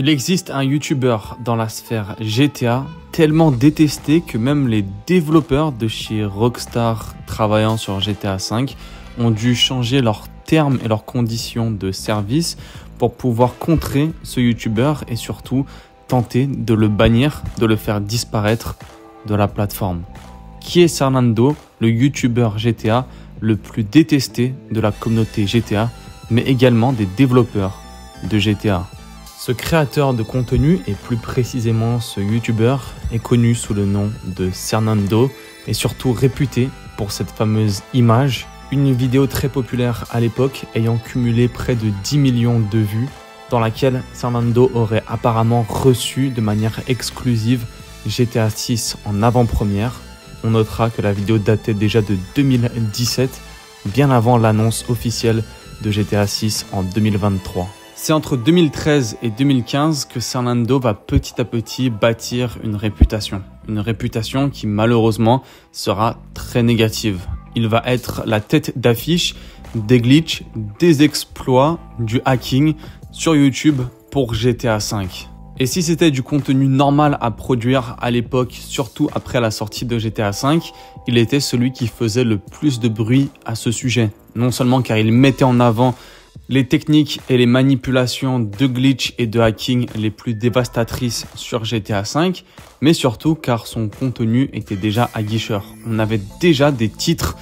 Il existe un YouTuber dans la sphère GTA tellement détesté que même les développeurs de chez Rockstar travaillant sur GTA V ont dû changer leurs termes et leurs conditions de service pour pouvoir contrer ce YouTuber et surtout tenter de le bannir, de le faire disparaître de la plateforme. Qui est Fernando, le YouTuber GTA le plus détesté de la communauté GTA, mais également des développeurs de GTA ce créateur de contenu, et plus précisément ce youtubeur, est connu sous le nom de Cernando et surtout réputé pour cette fameuse image, une vidéo très populaire à l'époque ayant cumulé près de 10 millions de vues, dans laquelle Cernando aurait apparemment reçu de manière exclusive GTA 6 en avant-première. On notera que la vidéo datait déjà de 2017, bien avant l'annonce officielle de GTA 6 en 2023. C'est entre 2013 et 2015 que Fernando va petit à petit bâtir une réputation. Une réputation qui malheureusement sera très négative. Il va être la tête d'affiche des glitches, des exploits, du hacking sur YouTube pour GTA V. Et si c'était du contenu normal à produire à l'époque, surtout après la sortie de GTA V, il était celui qui faisait le plus de bruit à ce sujet. Non seulement car il mettait en avant les techniques et les manipulations de glitch et de hacking les plus dévastatrices sur GTA V, mais surtout car son contenu était déjà aguicheur. On avait déjà des titres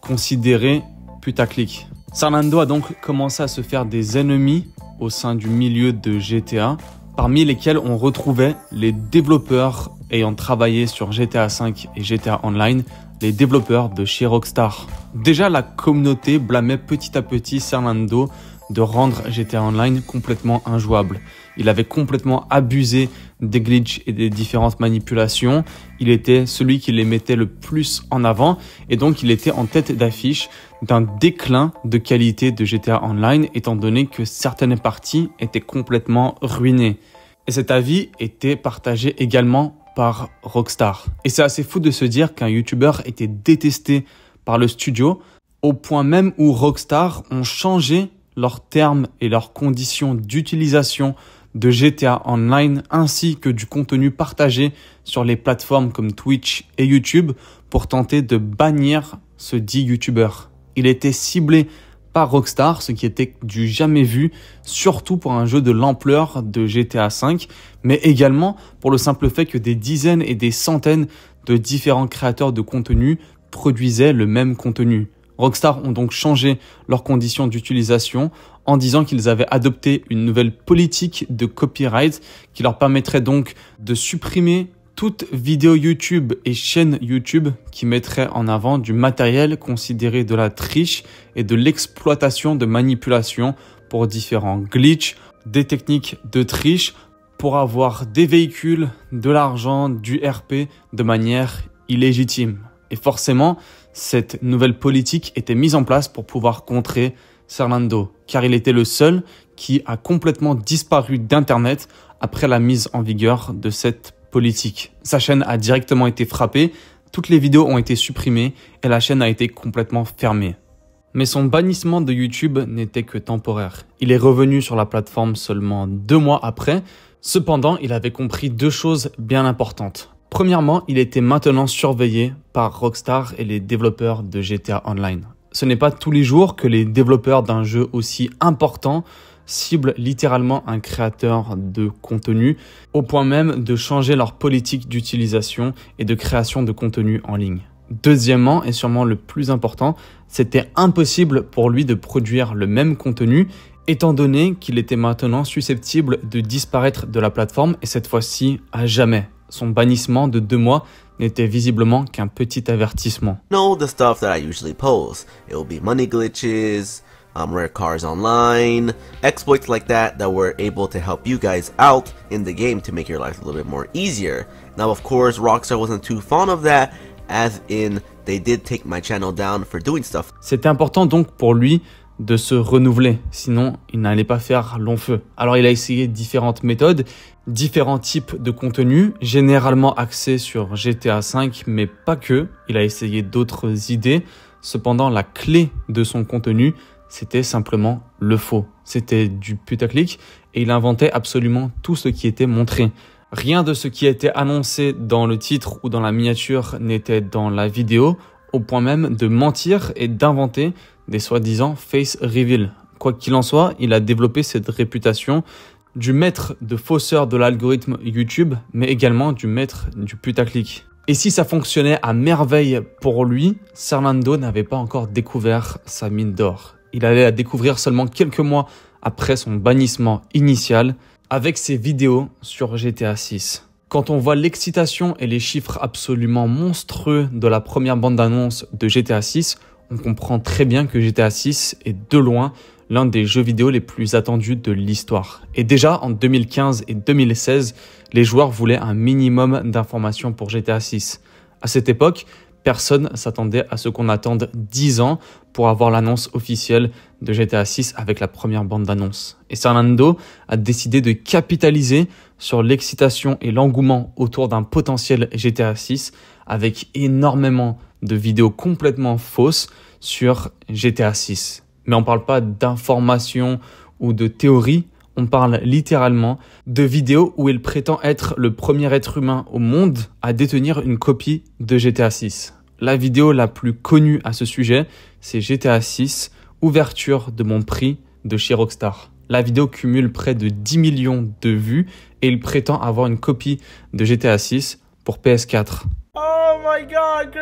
considérés putaclic. Sarlando a donc commencé à se faire des ennemis au sein du milieu de GTA parmi lesquels on retrouvait les développeurs ayant travaillé sur GTA V et GTA Online, les développeurs de chez Rockstar. Déjà, la communauté blâmait petit à petit Serlando de rendre GTA Online complètement injouable. Il avait complètement abusé des glitches et des différentes manipulations. Il était celui qui les mettait le plus en avant et donc il était en tête d'affiche d'un déclin de qualité de GTA Online étant donné que certaines parties étaient complètement ruinées. Et cet avis était partagé également par Rockstar. Et c'est assez fou de se dire qu'un YouTuber était détesté par le studio au point même où Rockstar ont changé leurs termes et leurs conditions d'utilisation de GTA Online ainsi que du contenu partagé sur les plateformes comme Twitch et YouTube pour tenter de bannir ce dit YouTuber. Il était ciblé par Rockstar, ce qui était du jamais vu, surtout pour un jeu de l'ampleur de GTA V, mais également pour le simple fait que des dizaines et des centaines de différents créateurs de contenu produisaient le même contenu. Rockstar ont donc changé leurs conditions d'utilisation en disant qu'ils avaient adopté une nouvelle politique de copyright qui leur permettrait donc de supprimer toute vidéo YouTube et chaîne YouTube qui mettrait en avant du matériel considéré de la triche et de l'exploitation de manipulation pour différents glitches, des techniques de triche pour avoir des véhicules, de l'argent, du RP de manière illégitime. Et forcément, cette nouvelle politique était mise en place pour pouvoir contrer Serlando, car il était le seul qui a complètement disparu d'Internet après la mise en vigueur de cette politique. Sa chaîne a directement été frappée, toutes les vidéos ont été supprimées et la chaîne a été complètement fermée. Mais son bannissement de YouTube n'était que temporaire. Il est revenu sur la plateforme seulement deux mois après. Cependant, il avait compris deux choses bien importantes. Premièrement, il était maintenant surveillé par Rockstar et les développeurs de GTA Online. Ce n'est pas tous les jours que les développeurs d'un jeu aussi important ciblent littéralement un créateur de contenu, au point même de changer leur politique d'utilisation et de création de contenu en ligne. Deuxièmement, et sûrement le plus important, c'était impossible pour lui de produire le même contenu, étant donné qu'il était maintenant susceptible de disparaître de la plateforme et cette fois-ci à jamais son bannissement de deux mois n'était visiblement qu'un petit avertissement. Non, the stuff that I usually post. It will be money glitches, um, rare cars online, exploits like that that were able to help you guys out in the game to make your life a little bit more easier. Now, of course, Rockstar wasn't too fond of that, as in they did take my channel down for doing stuff. C'était important donc pour lui de se renouveler, sinon il n'allait pas faire long feu. Alors il a essayé différentes méthodes, différents types de contenu, généralement axés sur GTA V, mais pas que. Il a essayé d'autres idées. Cependant, la clé de son contenu, c'était simplement le faux. C'était du putaclic et il inventait absolument tout ce qui était montré. Rien de ce qui était annoncé dans le titre ou dans la miniature n'était dans la vidéo, au point même de mentir et d'inventer des soi-disant face reveal. Quoi qu'il en soit, il a développé cette réputation du maître de fausseur de l'algorithme YouTube, mais également du maître du putaclic. Et si ça fonctionnait à merveille pour lui, Fernando n'avait pas encore découvert sa mine d'or. Il allait la découvrir seulement quelques mois après son bannissement initial avec ses vidéos sur GTA 6. Quand on voit l'excitation et les chiffres absolument monstrueux de la première bande-annonce de GTA 6, on comprend très bien que GTA 6 est de loin l'un des jeux vidéo les plus attendus de l'histoire. Et déjà en 2015 et 2016, les joueurs voulaient un minimum d'informations pour GTA 6. À cette époque, personne s'attendait à ce qu'on attende 10 ans pour avoir l'annonce officielle de GTA 6 avec la première bande d'annonces. Et Fernando a décidé de capitaliser sur l'excitation et l'engouement autour d'un potentiel GTA 6 avec énormément de vidéos complètement fausses sur GTA 6 mais on ne parle pas d'information ou de théorie, on parle littéralement de vidéos où il prétend être le premier être humain au monde à détenir une copie de GTA 6. La vidéo la plus connue à ce sujet, c'est GTA 6, ouverture de mon prix de chez Rockstar. La vidéo cumule près de 10 millions de vues et il prétend avoir une copie de GTA 6 pour PS4. Oh my god,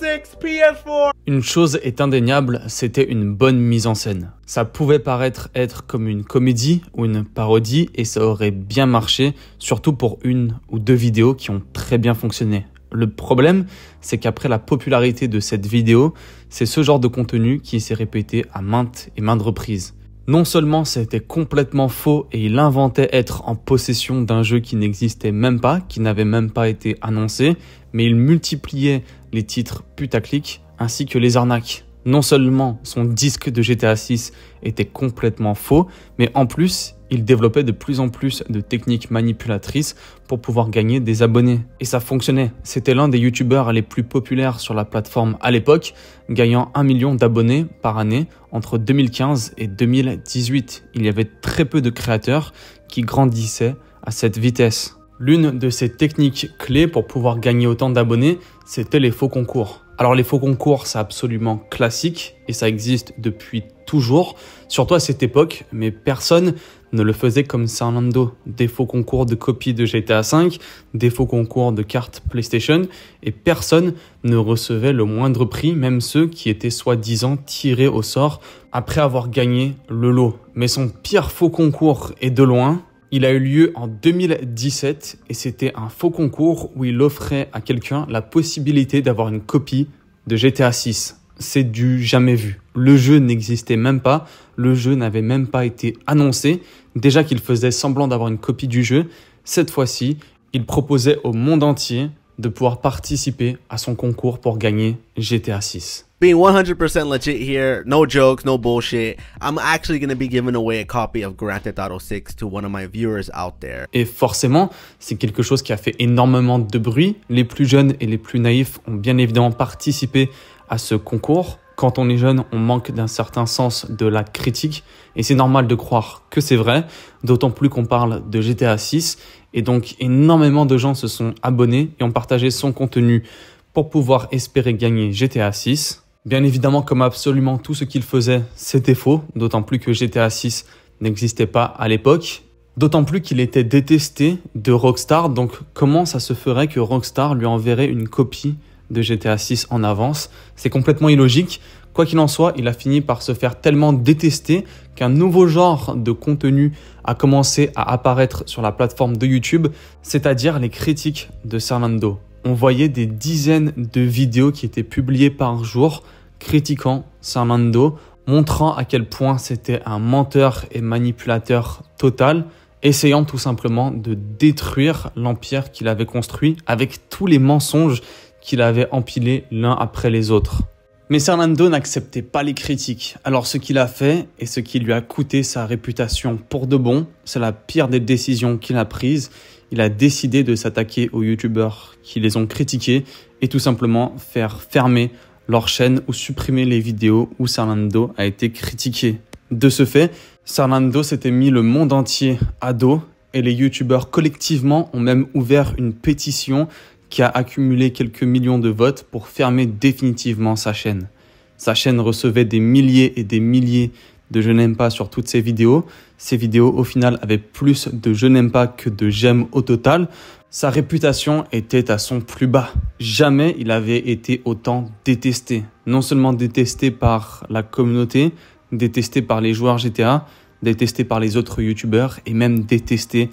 6 PS4 Une chose est indéniable, c'était une bonne mise en scène. Ça pouvait paraître être comme une comédie ou une parodie et ça aurait bien marché, surtout pour une ou deux vidéos qui ont très bien fonctionné. Le problème, c'est qu'après la popularité de cette vidéo, c'est ce genre de contenu qui s'est répété à maintes et maintes reprises. Non seulement c'était complètement faux et il inventait être en possession d'un jeu qui n'existait même pas, qui n'avait même pas été annoncé, mais il multipliait les titres putaclic ainsi que les arnaques. Non seulement son disque de GTA 6 était complètement faux, mais en plus, il développait de plus en plus de techniques manipulatrices pour pouvoir gagner des abonnés. Et ça fonctionnait. C'était l'un des youtubeurs les plus populaires sur la plateforme à l'époque, gagnant 1 million d'abonnés par année entre 2015 et 2018. Il y avait très peu de créateurs qui grandissaient à cette vitesse. L'une de ses techniques clés pour pouvoir gagner autant d'abonnés, c'était les faux concours. Alors les faux concours, c'est absolument classique et ça existe depuis toujours, surtout à cette époque, mais personne ne le faisait comme Sarlando. Des faux concours de copies de GTA V, des faux concours de cartes PlayStation, et personne ne recevait le moindre prix, même ceux qui étaient soi-disant tirés au sort après avoir gagné le lot. Mais son pire faux concours est de loin, il a eu lieu en 2017 et c'était un faux concours où il offrait à quelqu'un la possibilité d'avoir une copie de GTA 6. C'est du jamais vu. Le jeu n'existait même pas, le jeu n'avait même pas été annoncé. Déjà qu'il faisait semblant d'avoir une copie du jeu, cette fois-ci, il proposait au monde entier de pouvoir participer à son concours pour gagner GTA 6 being 100% legit here, no jokes, no bullshit, I'm actually going to be giving away a copy of Grand 6 to one of my viewers out there. Et forcément, c'est quelque chose qui a fait énormément de bruit. Les plus jeunes et les plus naïfs ont bien évidemment participé à ce concours. Quand on est jeune, on manque d'un certain sens de la critique et c'est normal de croire que c'est vrai, d'autant plus qu'on parle de GTA 6 et donc énormément de gens se sont abonnés et ont partagé son contenu pour pouvoir espérer gagner GTA 6. Bien évidemment, comme absolument tout ce qu'il faisait, c'était faux, d'autant plus que GTA 6 n'existait pas à l'époque. D'autant plus qu'il était détesté de Rockstar, donc comment ça se ferait que Rockstar lui enverrait une copie de GTA 6 en avance C'est complètement illogique. Quoi qu'il en soit, il a fini par se faire tellement détester qu'un nouveau genre de contenu a commencé à apparaître sur la plateforme de YouTube, c'est-à-dire les critiques de Servando on voyait des dizaines de vidéos qui étaient publiées par jour critiquant Sarmando, montrant à quel point c'était un menteur et manipulateur total, essayant tout simplement de détruire l'empire qu'il avait construit avec tous les mensonges qu'il avait empilés l'un après les autres. Mais Fernando n'acceptait pas les critiques, alors ce qu'il a fait et ce qui lui a coûté sa réputation pour de bon, c'est la pire des décisions qu'il a prises il a décidé de s'attaquer aux youtubeurs qui les ont critiqués et tout simplement faire fermer leur chaîne ou supprimer les vidéos où Sarlando a été critiqué. De ce fait, Sarlando s'était mis le monde entier à dos et les youtubeurs collectivement ont même ouvert une pétition qui a accumulé quelques millions de votes pour fermer définitivement sa chaîne. Sa chaîne recevait des milliers et des milliers de je n'aime pas sur toutes ces vidéos. Ces vidéos, au final, avaient plus de je n'aime pas que de j'aime au total. Sa réputation était à son plus bas. Jamais il avait été autant détesté. Non seulement détesté par la communauté, détesté par les joueurs GTA, détesté par les autres Youtubers et même détesté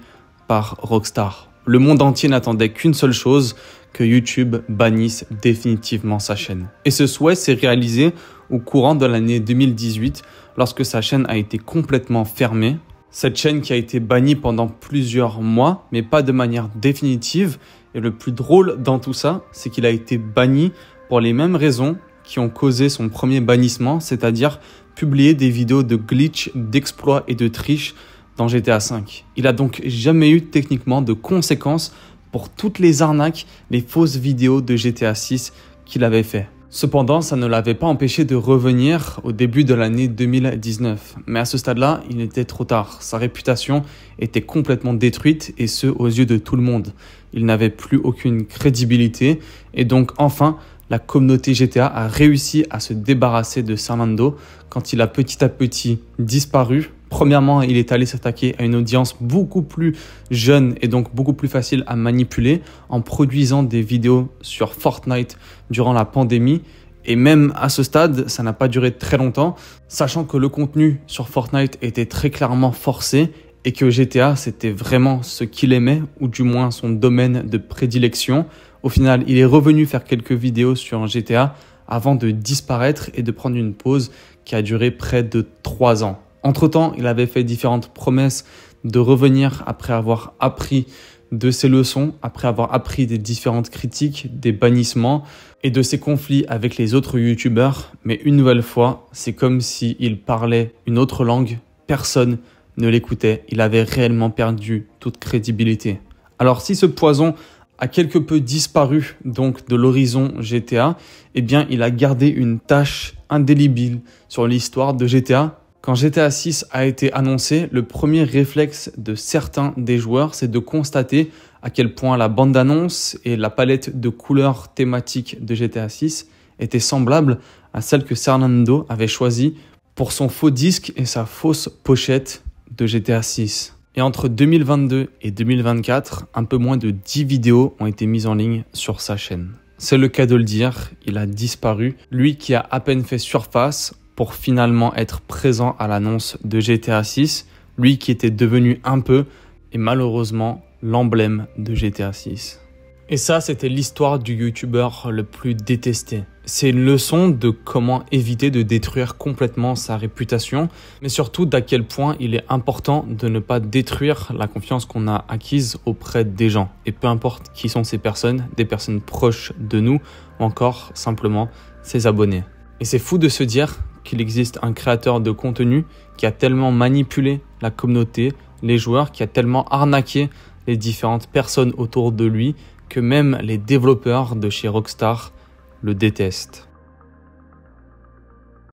par Rockstar. Le monde entier n'attendait qu'une seule chose, que YouTube bannisse définitivement sa chaîne. Et ce souhait s'est réalisé au courant de l'année 2018 lorsque sa chaîne a été complètement fermée. Cette chaîne qui a été bannie pendant plusieurs mois, mais pas de manière définitive. Et le plus drôle dans tout ça, c'est qu'il a été banni pour les mêmes raisons qui ont causé son premier bannissement, c'est-à-dire publier des vidéos de glitch, d'exploits et de triche dans GTA V. Il a donc jamais eu techniquement de conséquences pour toutes les arnaques, les fausses vidéos de GTA 6 qu'il avait fait. Cependant, ça ne l'avait pas empêché de revenir au début de l'année 2019. Mais à ce stade-là, il était trop tard. Sa réputation était complètement détruite et ce, aux yeux de tout le monde. Il n'avait plus aucune crédibilité et donc enfin, la communauté GTA a réussi à se débarrasser de Fernando quand il a petit à petit disparu Premièrement, il est allé s'attaquer à une audience beaucoup plus jeune et donc beaucoup plus facile à manipuler en produisant des vidéos sur Fortnite durant la pandémie. Et même à ce stade, ça n'a pas duré très longtemps, sachant que le contenu sur Fortnite était très clairement forcé et que GTA, c'était vraiment ce qu'il aimait, ou du moins son domaine de prédilection. Au final, il est revenu faire quelques vidéos sur GTA avant de disparaître et de prendre une pause qui a duré près de 3 ans. Entre-temps, il avait fait différentes promesses de revenir après avoir appris de ses leçons, après avoir appris des différentes critiques, des bannissements et de ses conflits avec les autres youtubeurs. Mais une nouvelle fois, c'est comme s'il parlait une autre langue, personne ne l'écoutait, il avait réellement perdu toute crédibilité. Alors si ce poison a quelque peu disparu donc de l'horizon GTA, eh bien il a gardé une tache indélébile sur l'histoire de GTA quand GTA 6 a été annoncé, le premier réflexe de certains des joueurs, c'est de constater à quel point la bande-annonce et la palette de couleurs thématiques de GTA 6 étaient semblables à celles que Fernando avait choisies pour son faux disque et sa fausse pochette de GTA 6. Et entre 2022 et 2024, un peu moins de 10 vidéos ont été mises en ligne sur sa chaîne. C'est le cas de le dire, il a disparu. Lui qui a à peine fait surface pour finalement être présent à l'annonce de GTA 6, lui qui était devenu un peu, et malheureusement, l'emblème de GTA 6. Et ça, c'était l'histoire du youtubeur le plus détesté. C'est une leçon de comment éviter de détruire complètement sa réputation, mais surtout d'à quel point il est important de ne pas détruire la confiance qu'on a acquise auprès des gens. Et peu importe qui sont ces personnes, des personnes proches de nous, ou encore simplement ses abonnés. Et c'est fou de se dire qu'il existe un créateur de contenu qui a tellement manipulé la communauté, les joueurs, qui a tellement arnaqué les différentes personnes autour de lui que même les développeurs de chez Rockstar le détestent.